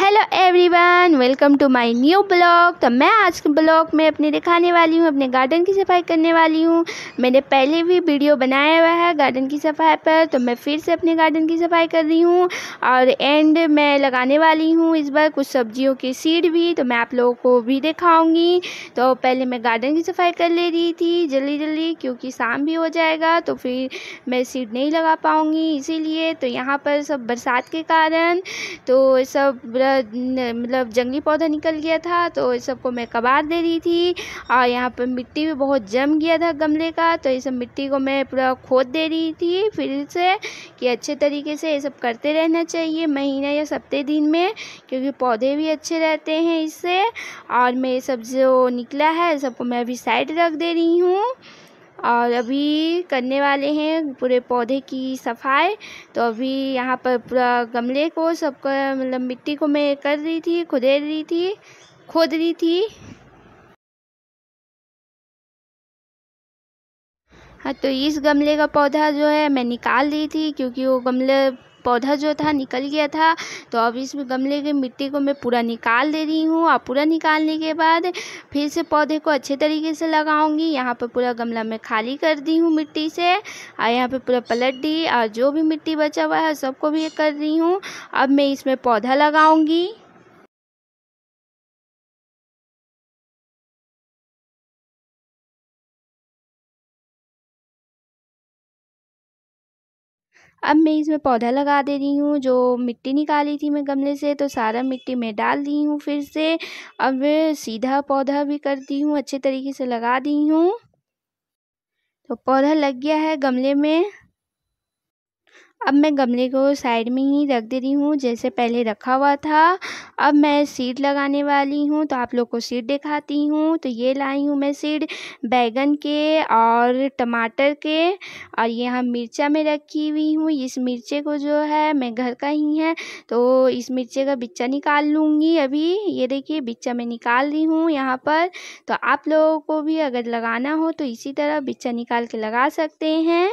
hello everyone welcome to my new blog तो मैं आज के ब्लॉग में अपने दिखाने वाली हूँ अपने गार्डन की सफाई करने वाली हूँ मैंने पहले भी वीडियो बनाया हुआ है गार्डन की सफाई पर तो मैं फिर से अपने गार्डन की सफाई कर रही हूँ और एंड मैं लगाने वाली हूँ इस बार कुछ सब्जियों की सीड भी तो मैं आप लोगों को भी दिखाऊँगी तो पहले मैं गार्डन की सफाई कर ले रही थी जल्दी जल्दी क्योंकि शाम भी हो जाएगा तो फिर मैं सीड नहीं लगा पाऊँगी इसीलिए तो यहाँ पर सब बरसात के कारण तो सब मतलब जंगली पौधा निकल गया था तो इस सबको मैं कबार दे रही थी और यहाँ पर मिट्टी भी बहुत जम गया था गमले का तो ये सब मिट्टी को मैं पूरा खोद दे रही थी फिर से कि अच्छे तरीके से ये सब करते रहना चाहिए महीना या सप्ते दिन में क्योंकि पौधे भी अच्छे रहते हैं इससे और मैं ये सब जो निकला है सबको मैं अभी साइड रख दे रही हूँ और अभी करने वाले हैं पूरे पौधे की सफाई तो अभी यहाँ पर पूरा गमले को सबका मतलब मिट्टी को मैं कर रही थी खुदेर रही थी खोद रही थी हाँ तो इस गमले का पौधा जो है मैं निकाल दी थी क्योंकि वो गमले पौधा जो था निकल गया था तो अब इसमें गमले के मिट्टी को मैं पूरा निकाल दे रही हूँ और पूरा निकालने के बाद फिर से पौधे को अच्छे तरीके से लगाऊंगी यहाँ पर पूरा गमला मैं खाली कर दी हूँ मिट्टी से और यहाँ पर पूरा पलट दी और जो भी मिट्टी बचा हुआ है सबको भी कर रही हूँ अब मैं इसमें पौधा लगाऊँगी अब मैं इसमें पौधा लगा दे रही हूँ जो मिट्टी निकाली थी मैं गमले से तो सारा मिट्टी मैं डाल दी हूँ फिर से अब सीधा पौधा भी करती हूँ अच्छे तरीके से लगा दी हूँ तो पौधा लग गया है गमले में अब मैं गमले को साइड में ही रख दे रही हूँ जैसे पहले रखा हुआ था अब मैं सीड लगाने वाली हूँ तो आप लोग को सीड दिखाती हूँ तो ये लाई हूँ मैं सीड बैगन के और टमाटर के और ये हम मिर्चा में रखी हुई हूँ इस मिर्चे को जो है मैं घर का ही है तो इस मिर्चे का बिच्चा निकाल लूँगी अभी ये देखिए बिच्चा मैं निकाल रही हूँ यहाँ पर तो आप लोगों को भी अगर लगाना हो तो इसी तरह बिच्चा निकाल के लगा सकते हैं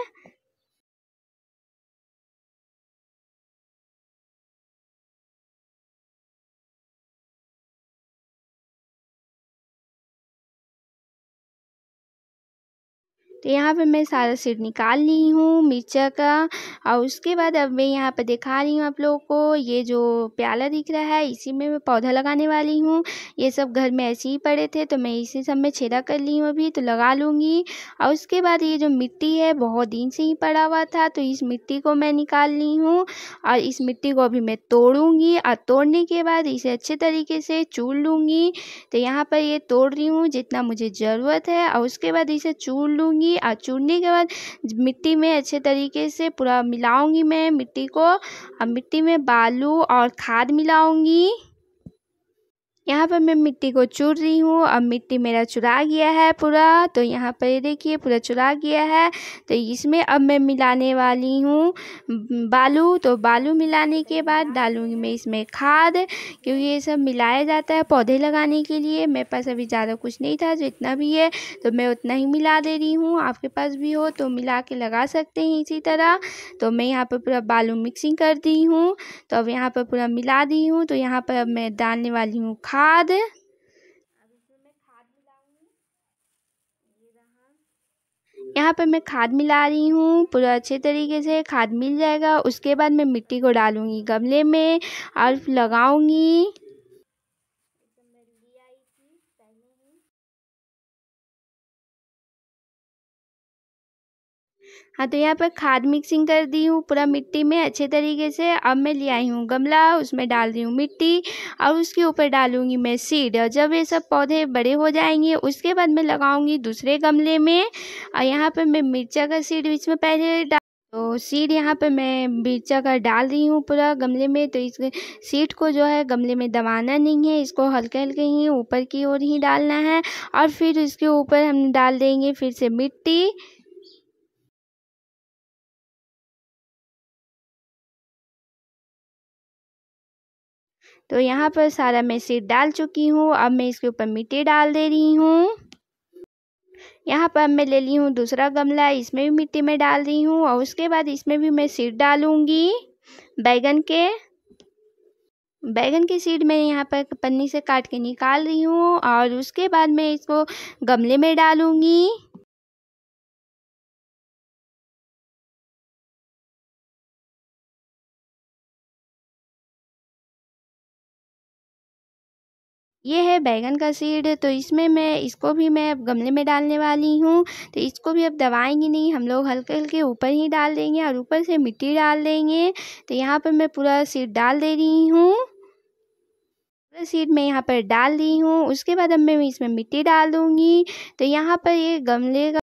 तो यहाँ पे मैं सारा सीड निकाल ली हूँ मिर्चा का और उसके बाद अब मैं यहाँ पे दिखा रही हूँ आप लोगों को ये जो प्याला दिख रहा है इसी में मैं पौधा लगाने वाली हूँ ये सब घर में ऐसे ही पड़े थे तो मैं इसी सब में छेदा कर ली हूँ अभी तो लगा लूँगी और उसके बाद ये जो मिट्टी है बहुत दिन से ही पड़ा हुआ था तो इस मिट्टी को मैं निकाल ली हूँ और इस मिट्टी को अभी मैं तोड़ूँगी और तोड़ने के बाद इसे अच्छे तरीके से चूर लूँगी तो यहाँ पर ये तोड़ रही हूँ जितना मुझे ज़रूरत है और उसके बाद इसे चूर लूँगी चूनूँगी और चूनने के बाद मिट्टी में अच्छे तरीके से पूरा मिलाऊँगी मैं मिट्टी को और मिट्टी में बालू और खाद मिलाऊँगी यहाँ पर मैं मिट्टी को चूर रही हूँ अब मिट्टी मेरा चुरा गया है पूरा तो यहाँ पर देखिए पूरा चुरा गया है तो इसमें अब मैं मिलाने वाली हूँ बालू तो बालू मिलाने के बाद डालूँगी मैं इसमें खाद क्योंकि ये सब मिलाया जाता है पौधे लगाने के लिए मेरे पास अभी ज़्यादा कुछ नहीं था जो इतना भी है तो मैं उतना ही मिला दे रही हूँ आपके पास भी हो तो मिला के लगा सकते हैं इसी तरह तो मैं यहाँ पर पूरा बालू मिक्सिंग कर दी हूँ तो अब यहाँ पर पूरा मिला दी हूँ तो यहाँ पर अब मैं डालने वाली हूँ खाद खाद यहाँ पर मैं खाद मिला रही हूँ पूरा अच्छे तरीके से खाद मिल जाएगा उसके बाद मैं मिट्टी को डालूँगी गमले में और लगाऊँगी हाँ तो यहाँ पर खाद मिक्सिंग कर दी हूँ पूरा मिट्टी में अच्छे तरीके से अब मैं ले आई हूँ गमला उसमें डाल रही हूँ मिट्टी और उसके ऊपर डालूँगी मैं सीड और जब ये सब पौधे बड़े हो जाएंगे उसके बाद मैं लगाऊँगी दूसरे गमले में और यहाँ पर मैं मिर्चा का सीड बीच में पहले डाल तो सीड यहाँ पे मैं मिर्चा का डाल रही हूँ पूरा गमले में तो इस सीड को जो है गमले में दबाना नहीं है इसको हल्के हल्के ही ऊपर की ओर ही डालना है और फिर इसके ऊपर हम डाल देंगे फिर से मिट्टी तो यहाँ पर सारा मैं सीट डाल चुकी हूँ अब मैं इसके ऊपर मिट्टी डाल दे रही हूँ यहाँ पर मैं ले ली हूँ दूसरा गमला इसमें भी मिट्टी में डाल रही हूँ और उसके बाद इसमें भी मैं सीड डालूँगी बैगन के बैगन की सीड मैं यहाँ पर पन्नी से काट के निकाल रही हूँ और उसके बाद मैं इसको गमले में डालूँगी ये है बैंगन का सीड तो इसमें मैं इसको भी मैं अब गमले में डालने वाली हूँ तो इसको भी अब दबाएंगे नहीं हम लोग हल्के हल्के ऊपर ही डाल देंगे और ऊपर से मिट्टी डाल देंगे तो यहाँ पर मैं पूरा सीड डाल दे रही हूँ सीड मैं यहाँ पर डाल दी हूँ उसके बाद अब मैं इसमें मिट्टी डाल दूँगी तो यहाँ पर ये गमले का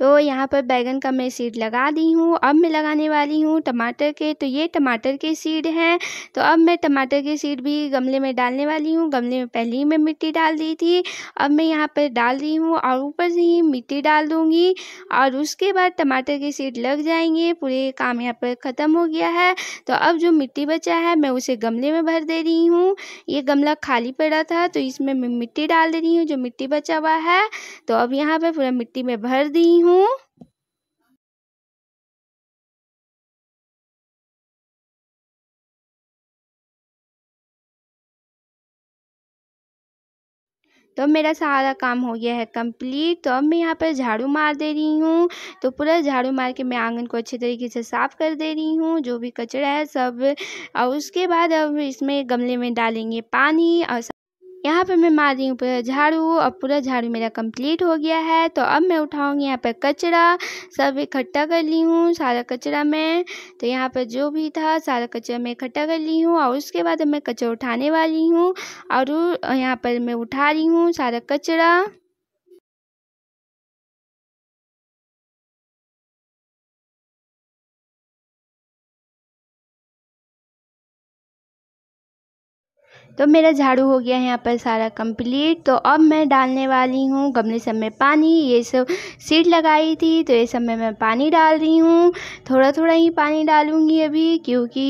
तो यहाँ पर बैगन का मैं सीड लगा दी हूँ अब मैं लगाने वाली हूँ टमाटर के तो ये टमाटर के सीड हैं तो अब मैं टमाटर के सीड भी गमले में डालने वाली हूँ गमले में पहले ही मैं मिट्टी डाल दी थी अब मैं यहाँ पर डाल रही हूँ और ऊपर से ही मिट्टी डाल दूँगी और उसके बाद टमाटर के सीड लग जाएंगे पूरे काम यहाँ पर ख़त्म हो गया है तो अब जो मिट्टी बचा है मैं उसे गमले में भर दे रही हूँ ये गमला खाली पड़ा था तो इसमें मैं मिट्टी डाल दे रही हूँ जो मिट्टी बचा हुआ है तो अब यहाँ पर पूरा मिट्टी में भर दी हूँ हूँ तो मेरा सारा काम हो गया है कंप्लीट तो अब मैं यहाँ पर झाड़ू मार दे रही हूँ तो पूरा झाड़ू मार के मैं आंगन को अच्छे तरीके से साफ़ कर दे रही हूँ जो भी कचरा है सब और उसके बाद अब इसमें गमले में डालेंगे पानी और यहाँ पर मैं मार रही हूँ पूरा झाड़ू और पूरा झाड़ू मेरा कंप्लीट हो गया है तो अब मैं उठाऊँगी यहाँ पर कचरा सब इकट्ठा कर ली हूँ सारा कचरा मैं तो यहाँ पर जो भी था सारा कचरा मैं इकट्ठा कर ली हूँ और उसके बाद मैं कचरा उठाने वाली हूँ और यहाँ पर मैं उठा रही हूँ सारा कचरा तो मेरा झाड़ू हो गया है यहाँ पर सारा कंप्लीट तो अब मैं डालने वाली हूँ गमले सब में पानी ये सब सीड लगाई थी तो ये सब में मैं पानी डाल रही हूँ थोड़ा थोड़ा ही पानी डालूँगी अभी क्योंकि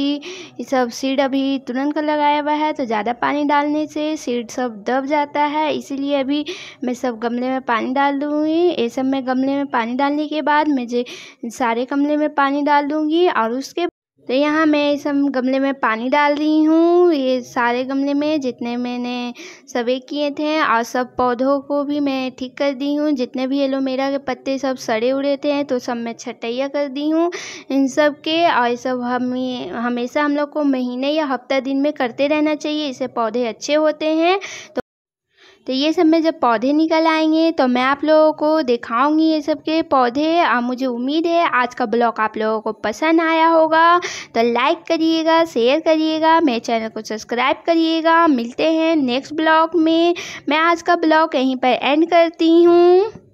ये सब सीड अभी तुरंत का लगाया हुआ है तो ज़्यादा पानी डालने से सीड सब दब जाता है इसीलिए अभी मैं सब गमले में पानी डाल दूँगी ये सब मैं गमले में पानी डालने के बाद मुझे सारे गमले में पानी डाल दूँगी और उसके तो यहाँ मैं इस गमले में पानी डाल रही हूँ ये सारे गमले में जितने मैंने सवे किए थे और सब पौधों को भी मैं ठीक कर दी हूँ जितने भी एलोमेरा के पत्ते सब सड़े उड़े थे तो सब मैं छटैया कर दी हूँ इन सब के और ये सब हम हमेशा हम लोग को महीने या हफ्ता दिन में करते रहना चाहिए इससे पौधे अच्छे होते हैं तो तो ये सब में जब पौधे निकल आएंगे तो मैं आप लोगों को दिखाऊंगी ये सब के पौधे और मुझे उम्मीद है आज का ब्लॉग आप लोगों को पसंद आया होगा तो लाइक करिएगा शेयर करिएगा मेरे चैनल को सब्सक्राइब करिएगा मिलते हैं नेक्स्ट ब्लॉग में मैं आज का ब्लॉग यहीं पर एंड करती हूँ